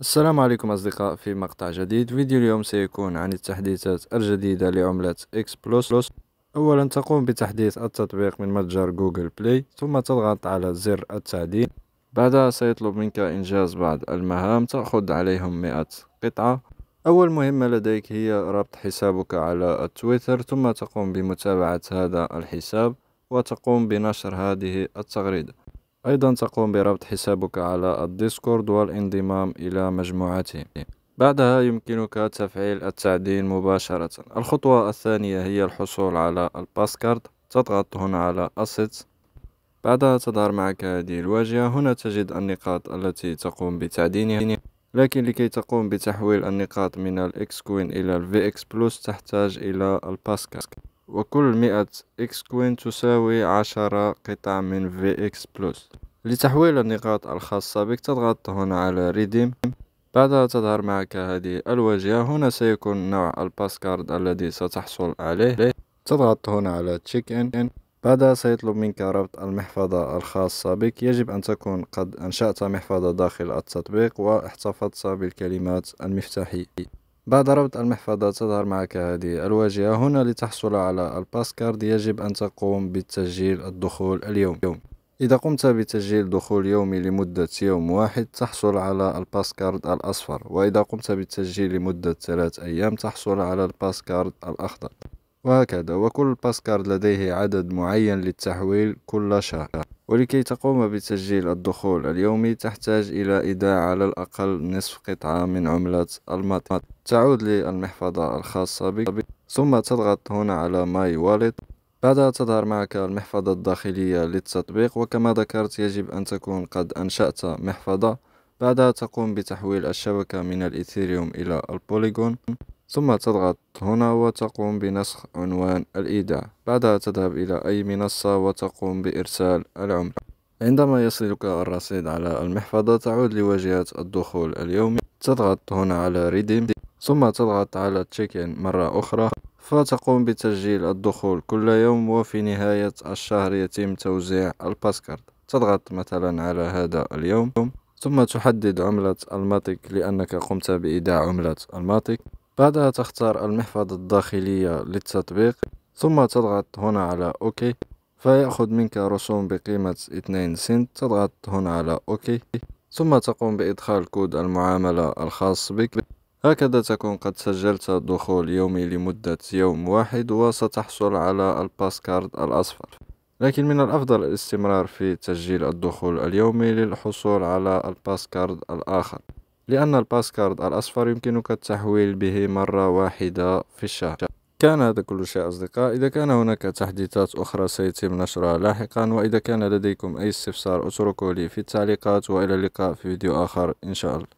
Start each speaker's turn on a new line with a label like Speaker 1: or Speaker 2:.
Speaker 1: السلام عليكم أصدقاء في مقطع جديد فيديو اليوم سيكون عن التحديثات الجديدة لعملة إكس بلس أولا تقوم بتحديث التطبيق من متجر جوجل بلاي ثم تضغط على زر التعديل بعدها سيطلب منك إنجاز بعض المهام تأخذ عليهم مئة قطعة أول مهمة لديك هي ربط حسابك على التويتر ثم تقوم بمتابعة هذا الحساب وتقوم بنشر هذه التغريدة أيضا تقوم بربط حسابك على الديسكورد والانضمام إلى مجموعته بعدها يمكنك تفعيل التعدين مباشرة الخطوة الثانية هي الحصول على الباسكارد تضغط هنا على Assets بعدها تظهر معك هذه الواجهة هنا تجد النقاط التي تقوم بتعدينها لكن لكي تقوم بتحويل النقاط من x كوين إلى الـ إكس Plus تحتاج إلى الباسكارد وكل مئة إكس كوين تساوي عشرة قطع من في إكس بلس لتحويل النقاط الخاصة بك تضغط هنا على ريديم بعدها تظهر معك هذه الواجهة هنا سيكون نوع الباسكارد الذي ستحصل عليه تضغط هنا على تشيك ان بعدها سيطلب منك ربط المحفظة الخاصة بك يجب أن تكون قد أنشأت محفظة داخل التطبيق واحتفظت بالكلمات المفتاحية بعد ربط المحفظة تظهر معك هذه الواجهة هنا لتحصل على الباس كارد يجب أن تقوم بتسجيل الدخول اليوم إذا قمت بتسجيل دخول يومي لمدة يوم واحد تحصل على الباس كارد الأصفر وإذا قمت بالتسجيل لمدة ثلاث أيام تحصل على الباس كارد الأخضر وهكذا وكل باسكارد لديه عدد معين للتحويل كل شهر ولكي تقوم بتسجيل الدخول اليومي تحتاج إلى إيداع على الأقل نصف قطعة من عملة المطمط تعود للمحفظة الخاصة بك ثم تضغط هنا على ماي والد بعدها تظهر معك المحفظة الداخلية للتطبيق وكما ذكرت يجب أن تكون قد أنشأت محفظة بعدها تقوم بتحويل الشبكة من الإيثيريوم إلى البوليغون ثم تضغط هنا وتقوم بنسخ عنوان الإيداع بعدها تذهب إلى أي منصة وتقوم بإرسال العملة عندما يصلك الرصيد على المحفظة تعود لواجهة الدخول اليومي تضغط هنا على ريديم ثم تضغط على تشيكين مرة أخرى فتقوم بتسجيل الدخول كل يوم وفي نهاية الشهر يتم توزيع الباسكارد تضغط مثلا على هذا اليوم ثم تحدد عملة الماتيك لأنك قمت بإيداع عملة الماتيك بعدها تختار المحفظة الداخلية للتطبيق ثم تضغط هنا على اوكي فيأخذ منك رسوم بقيمة 2 سنت تضغط هنا على اوكي ثم تقوم بإدخال كود المعاملة الخاص بك هكذا تكون قد سجلت دخول يومي لمدة يوم واحد وستحصل على الباسكارد الأصفر لكن من الأفضل الاستمرار في تسجيل الدخول اليومي للحصول على الباسكارد الآخر لأن الباسكارد الأصفر يمكنك التحويل به مرة واحدة في الشهر كان هذا كل شيء أصدقاء إذا كان هناك تحديثات أخرى سيتم نشرها لاحقا وإذا كان لديكم أي استفسار اتركوا لي في التعليقات وإلى اللقاء في فيديو آخر إن شاء الله